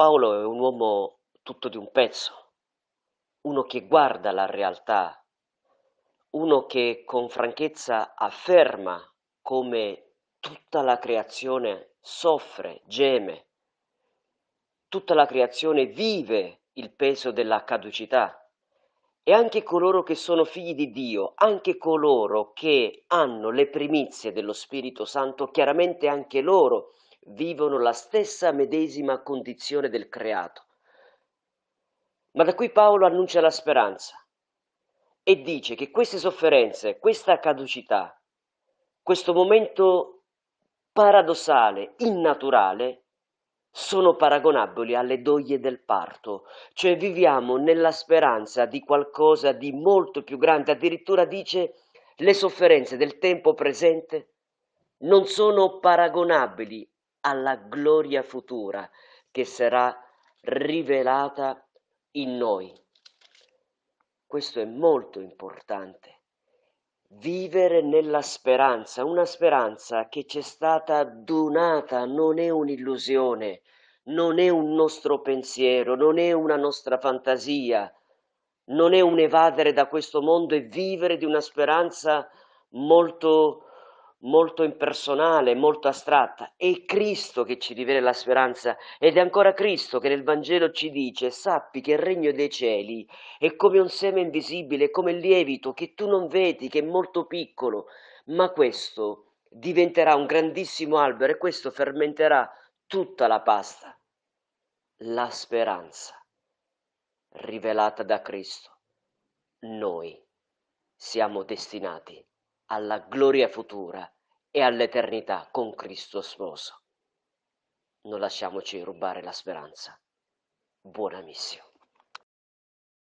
Paolo è un uomo tutto di un pezzo, uno che guarda la realtà, uno che con franchezza afferma come tutta la creazione soffre, geme, tutta la creazione vive il peso della caducità e anche coloro che sono figli di Dio, anche coloro che hanno le primizie dello Spirito Santo, chiaramente anche loro vivono la stessa medesima condizione del creato. Ma da qui Paolo annuncia la speranza e dice che queste sofferenze, questa caducità, questo momento paradossale, innaturale, sono paragonabili alle doglie del parto, cioè viviamo nella speranza di qualcosa di molto più grande, addirittura dice le sofferenze del tempo presente non sono paragonabili alla gloria futura che sarà rivelata in noi. Questo è molto importante. Vivere nella speranza, una speranza che ci è stata donata, non è un'illusione, non è un nostro pensiero, non è una nostra fantasia, non è un evadere da questo mondo e vivere di una speranza molto molto impersonale, molto astratta. È Cristo che ci rivela la speranza ed è ancora Cristo che nel Vangelo ci dice sappi che il regno dei cieli è come un seme invisibile, come il lievito che tu non vedi, che è molto piccolo, ma questo diventerà un grandissimo albero e questo fermenterà tutta la pasta. La speranza rivelata da Cristo. Noi siamo destinati alla gloria futura e all'eternità con Cristo sposo. Non lasciamoci rubare la speranza. Buona missione.